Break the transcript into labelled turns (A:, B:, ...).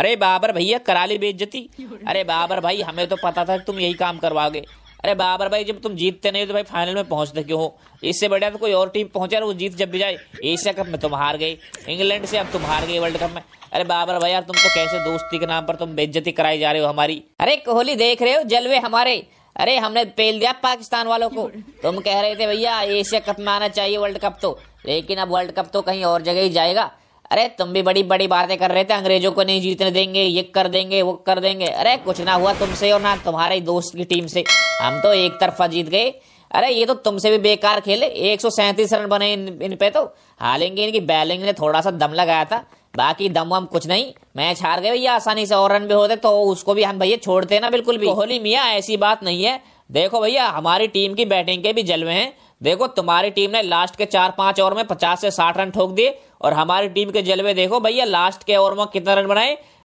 A: अरे बाबर भैया करा ली बेइज्जती अरे बाबर भाई हमें तो पता था तुम यही काम करवाओगे अरे बाबर भाई जब तुम जीतते नहीं तो भाई फाइनल में पहुंचते क्यों हो इससे बढ़िया तो कोई और टीम पहुंचे और वो जीत जब भी जाए एशिया कप में तुम हार गए इंग्लैंड से अब तुम हार गए वर्ल्ड कप में अरे बाबर भाई यार तुम तो कैसे दोस्ती के नाम पर तुम बेइज्जती कराई जा रहे हो हमारी अरे कोहली देख रहे हो जलवे हमारे अरे हमने पेल दिया पाकिस्तान वालों को तुम कह रहे थे भैया एशिया कप में आना चाहिए वर्ल्ड कप तो लेकिन अब वर्ल्ड कप तो कहीं और जगह ही जाएगा अरे तुम भी बड़ी बड़ी बातें कर रहे थे अंग्रेजों को नहीं जीतने देंगे ये कर देंगे वो कर देंगे अरे कुछ ना हुआ तुमसे और ना तुम्हारे दोस्त की टीम से हम तो एक तरफा जीत गए अरे ये तो तुमसे भी बेकार खेले एक रन बने इन, इन पे तो हालांकि इनकी बैलिंग ने थोड़ा सा दम लगाया था बाकी दम वम कुछ नहीं मैच हार गए भैया आसानी से और रन भी होते तो उसको भी हम भैया छोड़ते ना बिल्कुल भी कोहली मियाँ ऐसी बात नहीं है देखो भैया हमारी टीम की बैटिंग के भी जलवे हैं देखो तुम्हारी टीम ने लास्ट के चार पांच ओवर में पचास से साठ रन ठोक दिए और हमारी टीम के जलवे देखो भैया लास्ट के ओवर में कितना रन बनाए